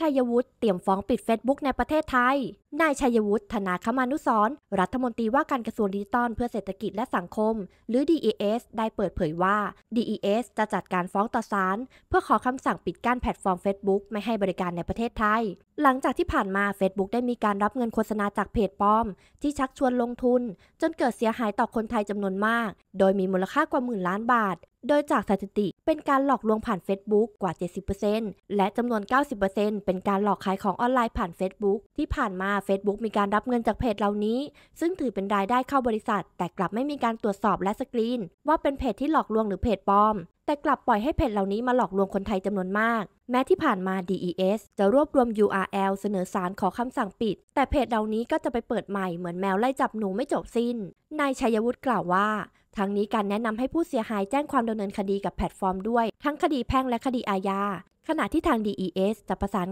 ชัยวุฒิเตรียมฟ้องปิด Facebook ในประเทศไทยนายชัยวุฒิธนาคมานุสรรัฐมนตรีว่าการกระทรวงดิจิทัลเพื่อเศรษฐกิจและสังคม หรือ DES ได้เปิดเผยว่า DES จะจัดการฟ้องต่อศาลเพื่อขอคำสั่งปิดกั้นแพลตฟอร์ม Facebook ไม่ให้บริการในประเทศไทย หลังจากที่ผ่านมา Facebook ได้มีการรับเงินโฆษณาจากเพจปลอม ที่ชักชวนลงทุน จนเกิดเสียหายต่อคนไทยจำนวนมาก โดยมีมูลค่ากว่าหมื่นล้านบาทโดยจากสถิติเป็นการหลอกลวงผ่าน Facebook กว่า 70%และจำนวน 90%เป็นการหลอกขายของออนไลน์ผ่าน Facebook ที่ผ่านมา Facebook มีการรับเงินจากเพจเหล่านี้ ซึ่งถือเป็นรายได้เข้าบริษัท แต่กลับไม่มีการตรวจสอบและสกรีน ว่าเป็นเพจที่หลอกลวงหรือเพจปลอม แต่กลับปล่อยให้เพจเหล่านี้มาหลอกลวงคนไทยจำนวนมาก แม้ที่ผ่านมา DES จะรวบรวม URL เสนอสารขอคำสั่งปิด แต่เพจเหล่านี้ก็จะไปเปิดใหม่เหมือนแมวไล่จับหนูไม่จบสิน้นนายชัยวุฒิกล่าวว่าทั้งนี้การแนะนำให้ผู้เสียหายแจ้งความดำเนินคดีกับแพลตฟอร์มด้วยทั้งคดีแพ่งและคดีอาญาขณะที่ทาง DES จะประสาน